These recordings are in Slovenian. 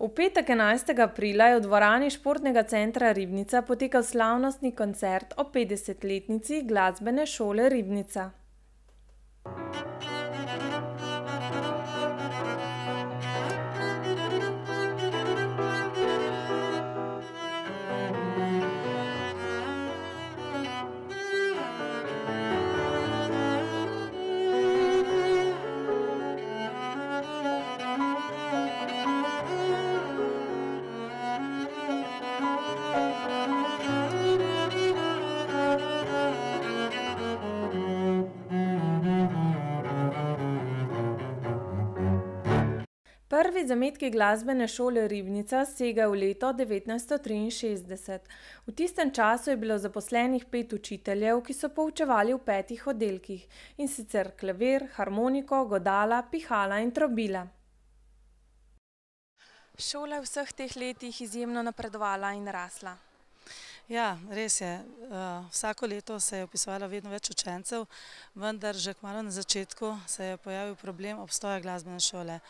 V petek 11. aprila je v dvorani športnega centra Ribnica potekal slavnostni koncert ob 50-letnici glasbene šole Ribnica. Prvi zametki glasbene šole Ribnica segajo v leto 1963. V tistem času je bilo zaposlenih pet učiteljev, ki so poučevali v petih oddelkih in sicer klavir, harmoniko, godala, pihala in trobila. Šola je vseh teh letih izjemno napredovala in rasla. Ja, res je. Eh, vsako leto se je opisovalo vedno več učencev, vendar že kmalo na začetku se je pojavil problem obstoja glasbene šole.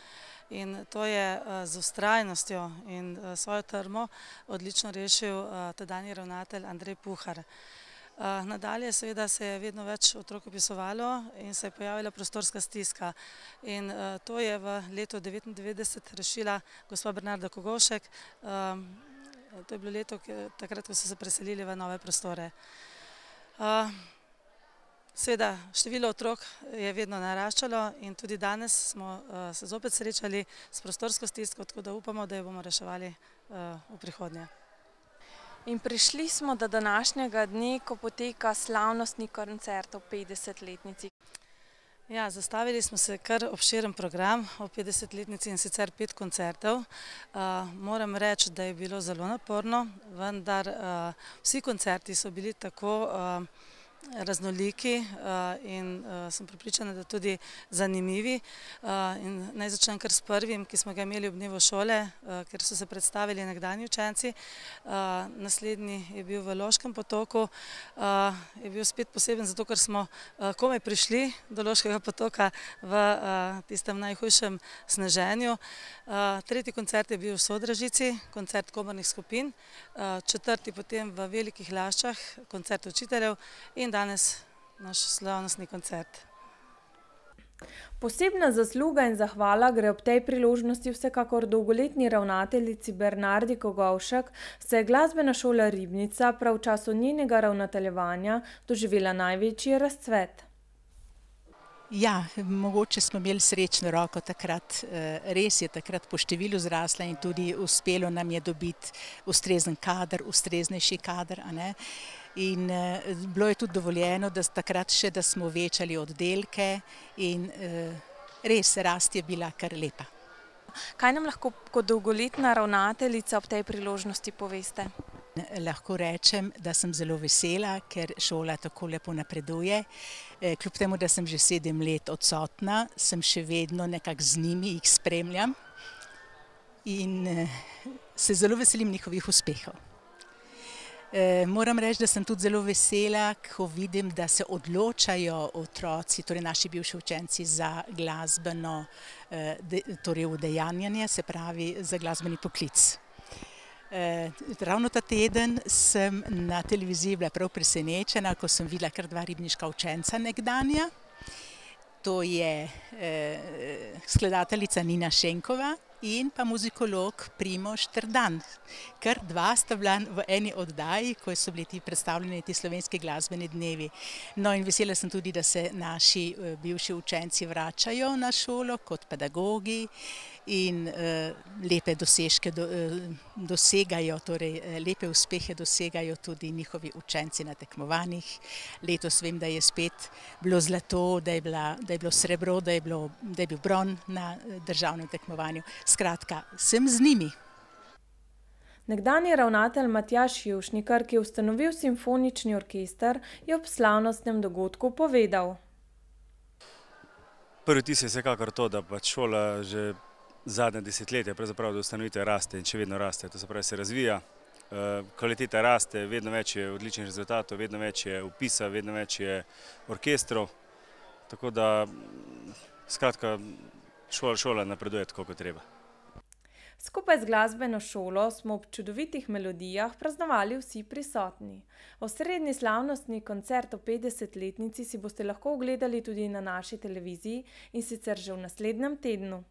In to je eh, z ustrajnostjo in eh, svojo trmo odlično rešil tedanji ravnatelj Andrej Puhar. Nadalje seveda se je vedno več otrok opisovalo in se je pojavila prostorska stiska. In to je v letu 1999 rešila gospod Bernarda Kogovšek, Eh, to je bilo leto, takrat, ko so se preselili v nove prostore. Eh, seveda, število otrok je vedno naraščalo in tudi danes smo eh, se zopet srečali s prostorsko stisko, tako da upamo, da jo bomo reševali v prihodnje. In prišli smo do današnjega dni, ko poteka slavnostni koncert v 50-letnici. Ja, zastavili smo se kar obširen program o 50-letnici in sicer pet koncertov. Moram reči, da je bilo zelo naporno, vendar vsi koncerti so bili tako vsega, raznoliki eh, in eh, sem pripričana, da tudi zanimivi. Eh, in naj začnem kar s prvim, ki smo ga imeli ob dnevo šole, kjer so se predstavili nekdani učenci. Naslednji je bil v Loškem potoku. Je bil spet poseben zato, ker smo komaj prišli do Loškega potoka v tistem najhujšem sneženju. Tretji koncert je bil v Sodražici, koncert komornih skupin. Četrti potem v Velikih laščah, koncert učiteljev in in danes naš slavnostni koncert. Posebna zasluga in zahvala gre ob tej priložnosti vsekakor dolgoletni ravnateljici Bernardi Kogovšek, se je glasbena šola Ribnica prav v času njenega ravnateljevanja doživela največji razcvet. Ja, mogoče smo imeli srečno roko takrat, eh, res je takrat po številu zrasla in tudi uspelo nam je dobiti ustrezen kader, ustreznejši kader, a ne. Ja. In eh, bilo je tudi dovoljeno, da takrat še, da smo večali oddelke in eh, res rast je bila kar lepa. Kaj nam lahko kot dolgoletna ravnateljica ob tej priložnosti poveste? Lahko rečem, da sem zelo vesela, ker šola tako lepo napreduje. Eh, kljub temu, da sem že sedem let odsotna, sem še vedno nekak z njimi, jih spremljam in se zelo veselim njihovih uspehov. Eh, moram reči, da sem tudi zelo vesela, ko vidim, da se odločajo otroci, torej naši bivši učenci, za glasbeno eh, torej udejanjanje, se pravi za glasbeni poklic. Eh, ravno ta teden sem na televiziji bila prav presenečena, ko sem videla kar dva ribniška učenca nekdanja. To je skladateljica Nina Šenkova, in pa muzikolog Primo Štrdan. Kar dva sta bila v eni oddaji, ko so bili ti predstavljeni ti slovenski glasbeni dnevi. No in vesela sem tudi, da se naši eh, bivši učenci vračajo na šolo kot pedagogi in eh, lepe dosežke eh, dosegajo, torej eh, lepe uspehe dosegajo tudi njihovi učenci na tekmovanjih. Letos vem, da je spet bilo zlato, da je bilo srebro, da je bil bron na državnem tekmovanju. Skratka, sem z njimi. Nekdani ravnatelj Matjaš Jušnikar, ki je ustanovil simfonični orkester, je ob slavnostnem dogodku povedal. Prvi tis je vsekakor to, da pač šola že zadnje desetletje, pravzaprav, da ustanovitev raste in še vedno raste, to se pravi, se razvija. Eh, kvaliteta raste, vedno več je odličnih rezultatov, vedno več je upisa, vedno več je orkestrov, tako da skratka šola šola napreduje tako, kot treba. Skupaj z glasbeno šolo smo ob čudovitih melodijah praznovali vsi prisotni. Osrednji slavnostni koncert o 50-letnici si boste lahko ogledali tudi na naši televiziji in sicer že v naslednjem tednu.